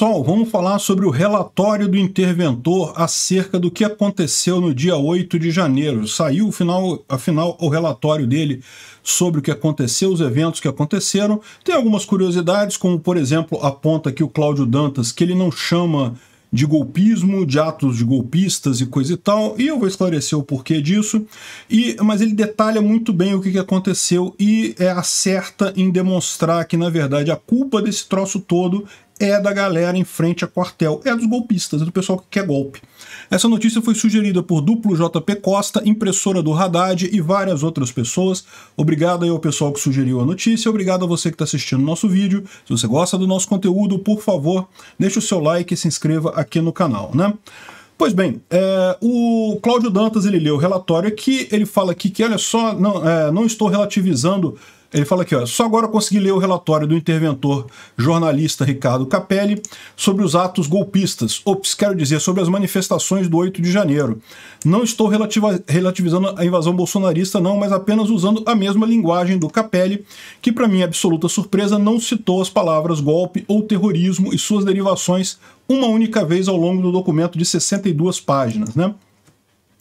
pessoal, vamos falar sobre o relatório do interventor acerca do que aconteceu no dia 8 de janeiro. Saiu, final, afinal, o relatório dele sobre o que aconteceu, os eventos que aconteceram. Tem algumas curiosidades, como, por exemplo, aponta aqui o Cláudio Dantas, que ele não chama de golpismo, de atos de golpistas e coisa e tal, e eu vou esclarecer o porquê disso, e, mas ele detalha muito bem o que, que aconteceu e é, acerta em demonstrar que, na verdade, a culpa desse troço todo é da galera em frente a quartel, é dos golpistas, é do pessoal que quer golpe. Essa notícia foi sugerida por Duplo JP Costa, impressora do Haddad e várias outras pessoas. Obrigado aí ao pessoal que sugeriu a notícia, obrigado a você que está assistindo o nosso vídeo. Se você gosta do nosso conteúdo, por favor, deixe o seu like e se inscreva aqui no canal, né? Pois bem, é, o Cláudio Dantas ele leu o relatório que ele fala aqui que, olha só, não, é, não estou relativizando ele fala aqui, ó, só agora consegui ler o relatório do interventor jornalista Ricardo Capelli sobre os atos golpistas, ops, quero dizer, sobre as manifestações do 8 de janeiro. Não estou relativizando a invasão bolsonarista não, mas apenas usando a mesma linguagem do Capelli, que para minha absoluta surpresa não citou as palavras golpe ou terrorismo e suas derivações uma única vez ao longo do documento de 62 páginas, né?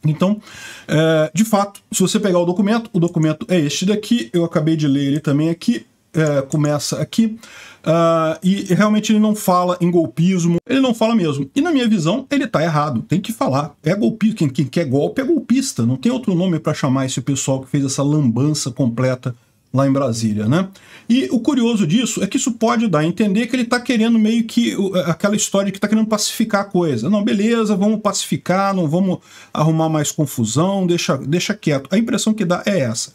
Então, é, de fato, se você pegar o documento, o documento é este daqui, eu acabei de ler ele também aqui, é, começa aqui, uh, e realmente ele não fala em golpismo, ele não fala mesmo. E na minha visão, ele está errado, tem que falar. É golpista, quem, quem quer golpe é golpista, não tem outro nome para chamar esse pessoal que fez essa lambança completa lá em Brasília, né? E o curioso disso é que isso pode dar a entender que ele está querendo meio que é, aquela história de que está querendo pacificar a coisa. Não, beleza, vamos pacificar, não vamos arrumar mais confusão, deixa, deixa quieto. A impressão que dá é essa.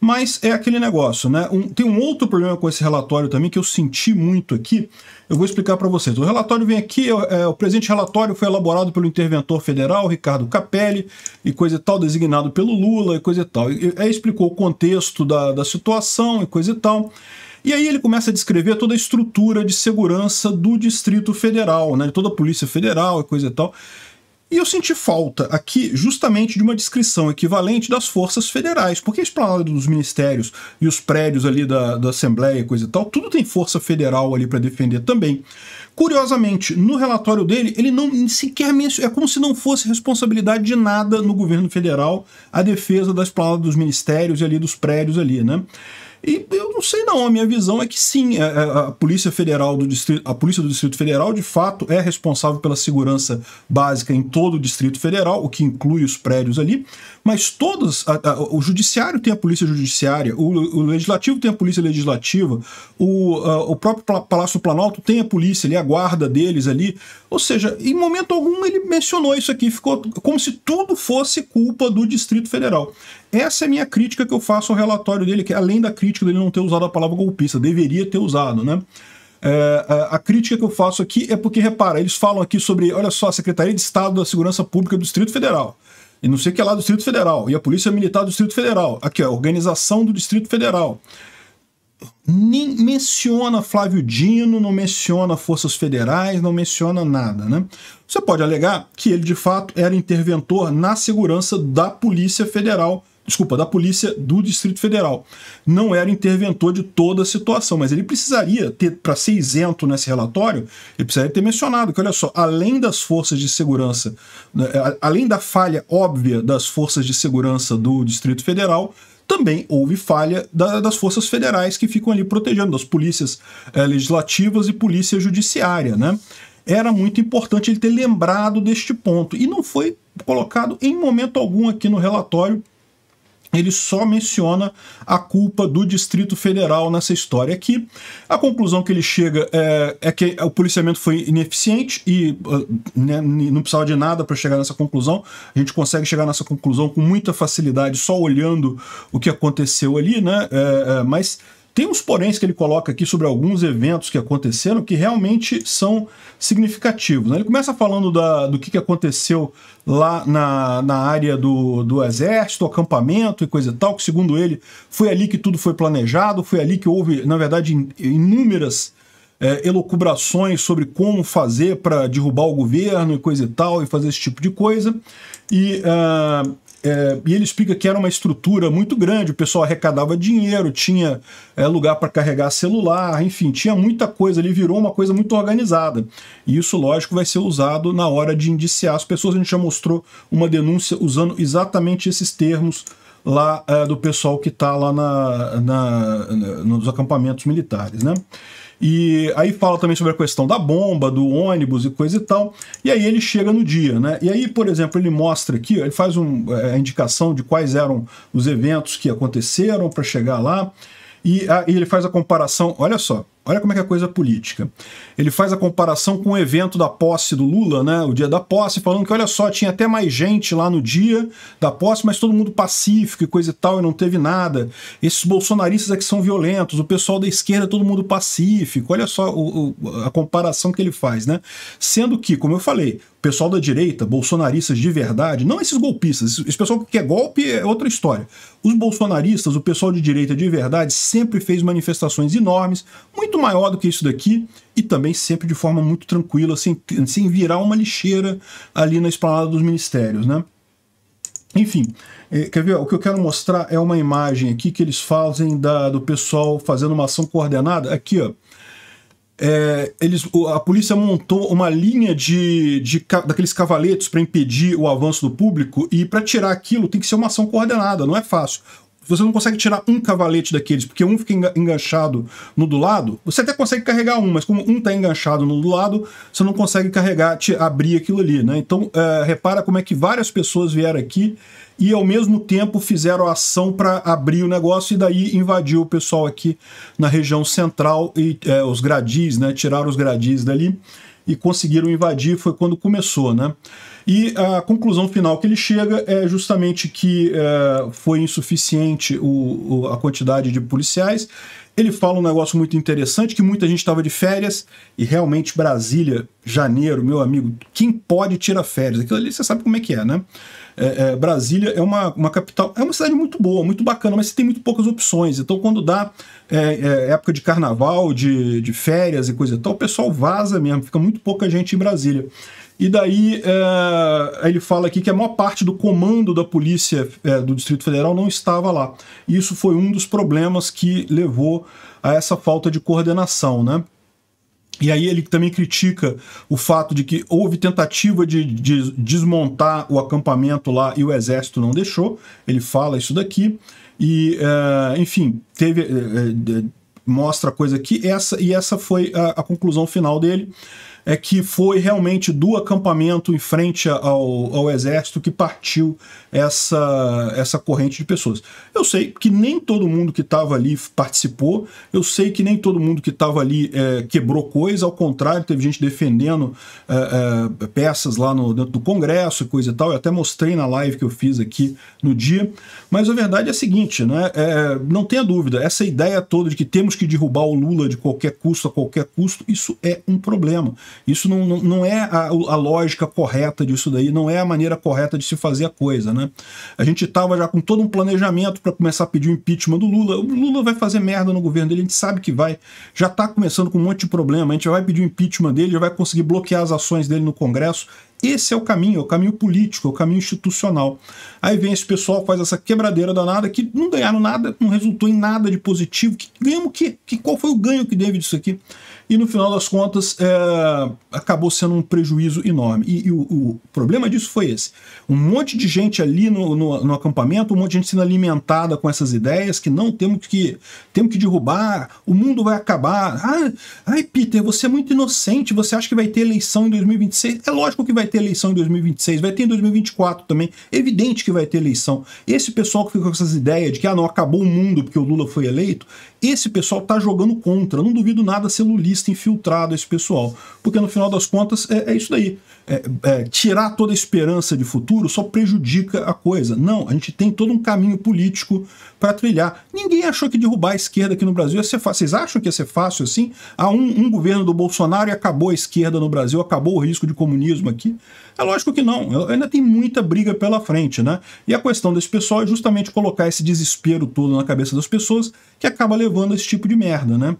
Mas é aquele negócio, né? Um, tem um outro problema com esse relatório também que eu senti muito aqui. Eu vou explicar para vocês. O relatório vem aqui, é, o presente relatório foi elaborado pelo interventor federal Ricardo Capelli e coisa e tal, designado pelo Lula e coisa e tal. Ele aí é, explicou o contexto da, da situação e coisa e tal. E aí ele começa a descrever toda a estrutura de segurança do Distrito Federal, né? Toda a Polícia Federal e coisa e tal. E eu senti falta aqui justamente de uma descrição equivalente das forças federais, porque a esplanada dos ministérios e os prédios ali da, da Assembleia e coisa e tal, tudo tem força federal ali para defender também. Curiosamente, no relatório dele, ele não sequer menciona. É como se não fosse responsabilidade de nada no governo federal a defesa da esplanada dos ministérios e ali dos prédios ali, né? E eu não sei não, a minha visão é que sim, a, é, é, a, Polícia Federal do Distrito, a Polícia do Distrito Federal de fato é responsável pela segurança básica em todo o Distrito Federal, o que inclui os prédios ali, mas todos, a, a, o Judiciário tem a Polícia Judiciária, o, o Legislativo tem a Polícia Legislativa, o, o próprio Palácio Planalto tem a polícia ali, a guarda deles ali, ou seja, em momento algum ele mencionou isso aqui, ficou como se tudo fosse culpa do Distrito Federal. Essa é a minha crítica que eu faço ao relatório dele, que além da crítica dele não ter usado a palavra golpista, deveria ter usado, né? É, é, a crítica que eu faço aqui é porque, repara, eles falam aqui sobre, olha só, a Secretaria de Estado da Segurança Pública do Distrito Federal, e não sei o que é lá do Distrito Federal, e a Polícia Militar do Distrito Federal, aqui, ó, a Organização do Distrito Federal. Nem menciona Flávio Dino, não menciona Forças Federais, não menciona nada, né? Você pode alegar que ele, de fato, era interventor na segurança da Polícia Federal desculpa, da polícia do Distrito Federal. Não era interventor de toda a situação, mas ele precisaria ter, para ser isento nesse relatório, ele precisaria ter mencionado que, olha só, além das forças de segurança, né, além da falha óbvia das forças de segurança do Distrito Federal, também houve falha da, das forças federais que ficam ali protegendo, das polícias é, legislativas e polícia judiciária, né? Era muito importante ele ter lembrado deste ponto. E não foi colocado em momento algum aqui no relatório ele só menciona a culpa do Distrito Federal nessa história aqui. A conclusão que ele chega é, é que o policiamento foi ineficiente e ah, né, não precisava de nada para chegar nessa conclusão. A gente consegue chegar nessa conclusão com muita facilidade só olhando o que aconteceu ali, né? É, é, mas tem uns poréns que ele coloca aqui sobre alguns eventos que aconteceram que realmente são significativos. Né? Ele começa falando da, do que, aconteceu lá na, na área do, do exército, acampamento e coisa e tal, que segundo ele foi ali que tudo foi planejado, foi ali que houve, na verdade, inúmeras é, elucubrações sobre como fazer para derrubar o governo e coisa e tal, e fazer esse tipo de coisa. E... Uh, é, e ele explica que era uma estrutura muito grande, o pessoal arrecadava dinheiro, tinha é, lugar para carregar celular, enfim, tinha muita coisa, ele virou uma coisa muito organizada. E isso, lógico, vai ser usado na hora de indiciar as pessoas. A gente já mostrou uma denúncia usando exatamente esses termos lá é, do pessoal que está lá na, na, na, nos acampamentos militares, né? E aí fala também sobre a questão da bomba, do ônibus e coisa e tal. E aí ele chega no dia, né? E aí, por exemplo, ele mostra aqui, ele faz um, é, a indicação de quais eram os eventos que aconteceram para chegar lá. E, a, ah, e ele faz a comparação, olha só, Olha como é que é a coisa política. Ele faz a comparação com o evento da posse do Lula, né? O dia da posse, falando que olha só, tinha até mais gente lá no dia da posse, mas todo mundo pacífico e coisa e tal, e não teve nada. Esses bolsonaristas aqui é são violentos, o pessoal da esquerda, todo mundo pacífico. Olha só o, o, a comparação que ele faz, né? Sendo que, como eu falei, o pessoal da direita, bolsonaristas de verdade, não esses golpistas, esse pessoal que quer é golpe é outra história. Os bolsonaristas, o pessoal de direita de verdade, sempre fez manifestações enormes, muito muito maior do que isso daqui e também sempre de forma muito tranquila, sem, sem virar uma lixeira ali na esplanada dos ministérios, né? Enfim, é, quer ver? O que eu quero mostrar é uma imagem aqui que eles fazem da, do pessoal fazendo uma ação coordenada. Aqui, ó. É, eles, a polícia montou uma linha de, de daqueles cavaletes para impedir o avanço do público e para tirar aquilo tem que ser uma ação coordenada, não é fácil você não consegue tirar um cavalete daqueles, porque um fica enganchado no do lado. Você até consegue carregar um, mas como um está enganchado no do lado, você não consegue carregar, te, abrir aquilo ali, né? Então, é, repara como é que várias pessoas vieram aqui e ao mesmo tempo fizeram ação para abrir o negócio e daí invadiu o pessoal aqui na região central e é, os gradis, né? Tiraram os gradis dali e conseguiram invadir, foi quando começou, né? E a conclusão final que ele chega é justamente que é, foi insuficiente o, o, a quantidade de policiais. Ele fala um negócio muito interessante, que muita gente estava de férias, e realmente Brasília, janeiro, meu amigo, quem pode tirar férias? Aquilo ali você sabe como é que é, né? É, é, Brasília é uma, uma capital, é uma cidade muito boa, muito bacana, mas você tem muito poucas opções. Então, quando dá é, é, época de carnaval, de, de férias e coisa e tal, o pessoal vaza mesmo, fica muito pouca gente em Brasília. E daí é, ele fala aqui que a maior parte do comando da polícia é, do Distrito Federal não estava lá. isso foi um dos problemas que levou a essa falta de coordenação, né? E aí ele também critica o fato de que houve tentativa de, de, desmontar o acampamento lá e o exército não deixou. Ele fala isso daqui. E, uh, enfim, teve. Uh, uh, mostra a coisa aqui. Essa, e essa foi a, a conclusão final dele é que foi realmente do acampamento em frente ao, ao exército que partiu essa, essa corrente de pessoas. Eu sei que nem todo mundo que estava ali participou, eu sei que nem todo mundo que estava ali é, quebrou coisa, ao contrário, teve gente defendendo é, é, peças lá no, dentro do Congresso e coisa e tal. Eu até mostrei na live que eu fiz aqui no dia. Mas a verdade é a seguinte, né? É, não tenha dúvida, essa ideia toda de que temos que derrubar o Lula de qualquer custo a qualquer custo, isso é um problema. Isso não, não, não é a, a, lógica correta disso daí, não é a maneira correta de se fazer a coisa, né? A gente estava já com todo um planejamento para começar a pedir o impeachment do Lula. O Lula vai fazer merda no governo dele, a gente sabe que vai. Já está começando com um monte de problema, a gente já vai pedir o impeachment dele, já vai conseguir bloquear as ações dele no Congresso. Esse é o caminho, é o caminho político, é o caminho institucional. Aí vem esse pessoal, faz essa quebradeira danada, que não ganharam nada, não resultou em nada de positivo. Que, ganhamos o quê? Que, qual foi o ganho que teve disso aqui? e no final das contas é, acabou sendo um prejuízo enorme. E, e o, o, problema disso foi esse. Um monte de gente ali no, no, no, acampamento, um monte de gente sendo alimentada com essas ideias que não temos que temos que derrubar, o mundo vai acabar. Ah, ai, Peter, você é muito inocente, você acha que vai ter eleição em 2026? É lógico que vai ter eleição em 2026, vai ter em 2024 também. evidente que vai ter eleição. Esse pessoal que fica com essas ideias de que ah, não acabou o mundo porque o Lula foi eleito, esse pessoal tá jogando contra. Não duvido nada ser lulista terrorista infiltrado, esse pessoal. Porque no final das contas é, é isso daí. É, é, tirar toda a esperança de futuro só prejudica a coisa. Não, a gente tem todo um caminho político para trilhar. Ninguém achou que derrubar a esquerda aqui no Brasil ia ser fácil. Vocês acham que ia ser fácil assim? Há um, um governo do Bolsonaro e acabou a esquerda no Brasil, acabou o risco de comunismo aqui? É lógico que não. Ainda tem muita briga pela frente, né? E a questão desse pessoal é justamente colocar esse desespero todo na cabeça das pessoas que acaba levando a esse tipo de merda, né?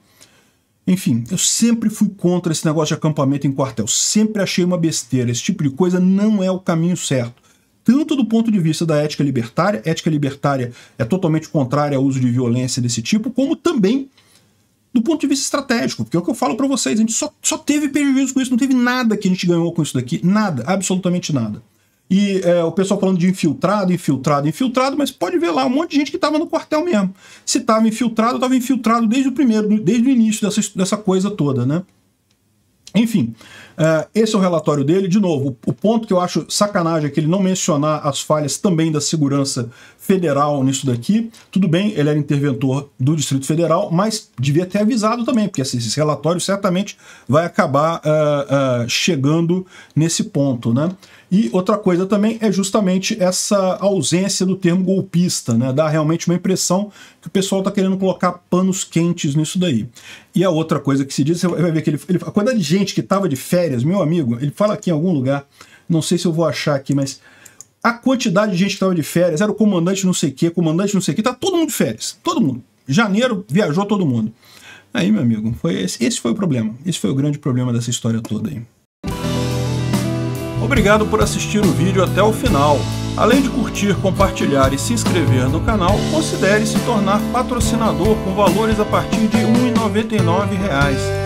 Enfim, eu sempre fui contra esse negócio de acampamento em quartel. Sempre achei uma besteira. Esse tipo de coisa não é o caminho certo. Tanto do ponto de vista da ética libertária, ética libertária é totalmente contrária ao uso de violência desse tipo, como também do ponto de vista estratégico, porque é o que eu falo para vocês, a gente só, só teve prejuízo com isso, não teve nada que a gente ganhou com isso daqui, nada, absolutamente nada. E é, o pessoal falando de infiltrado, infiltrado, infiltrado, mas pode ver lá um monte de gente que estava no quartel mesmo. Se estava infiltrado, estava infiltrado desde o primeiro, desde o início dessa, dessa coisa toda, né? Enfim, é, esse é o relatório dele. De novo, o, o ponto que eu acho sacanagem é que ele não mencionar as falhas também da segurança federal nisso daqui. Tudo bem, ele era interventor do Distrito Federal, mas devia ter avisado também, porque esse, relatório certamente vai acabar uh, uh, chegando nesse ponto, né? E outra coisa também é justamente essa ausência do termo golpista, né? Dá realmente uma impressão que o pessoal está querendo colocar panos quentes nisso daí. E a outra coisa que se diz, você vai ver que ele, ele a quantidade de gente que estava de férias, meu amigo, ele fala aqui em algum lugar, não sei se eu vou achar aqui, mas a quantidade de gente que estava de férias, era o comandante não sei o que, comandante não sei o que, tá todo mundo de férias, todo mundo. Janeiro viajou todo mundo. Aí, meu amigo, foi esse, esse foi o problema. Esse foi o grande problema dessa história toda aí. Obrigado por assistir o vídeo até o final. Além de curtir, compartilhar e se inscrever no canal, considere se tornar patrocinador com valores a partir de R$ 1,99